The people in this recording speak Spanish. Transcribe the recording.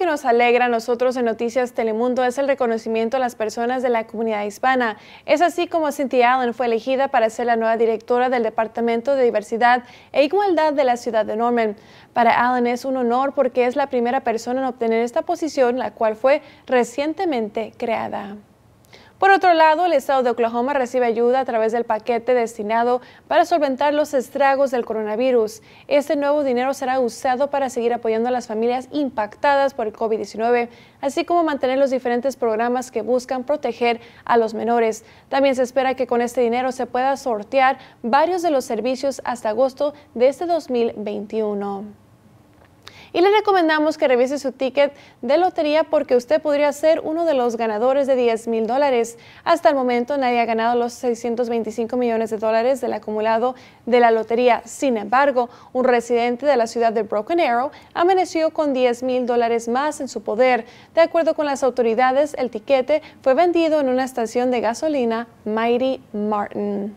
que nos alegra a nosotros en Noticias Telemundo es el reconocimiento a las personas de la comunidad hispana. Es así como Cynthia Allen fue elegida para ser la nueva directora del Departamento de Diversidad e Igualdad de la ciudad de Norman. Para Allen es un honor porque es la primera persona en obtener esta posición, la cual fue recientemente creada. Por otro lado, el estado de Oklahoma recibe ayuda a través del paquete destinado para solventar los estragos del coronavirus. Este nuevo dinero será usado para seguir apoyando a las familias impactadas por el COVID-19, así como mantener los diferentes programas que buscan proteger a los menores. También se espera que con este dinero se pueda sortear varios de los servicios hasta agosto de este 2021 y le recomendamos que revise su ticket de lotería porque usted podría ser uno de los ganadores de 10 mil dólares. Hasta el momento nadie ha ganado los 625 millones de dólares del acumulado de la lotería. Sin embargo, un residente de la ciudad de Broken Arrow amaneció con 10 mil dólares más en su poder. De acuerdo con las autoridades, el tiquete fue vendido en una estación de gasolina Mighty Martin.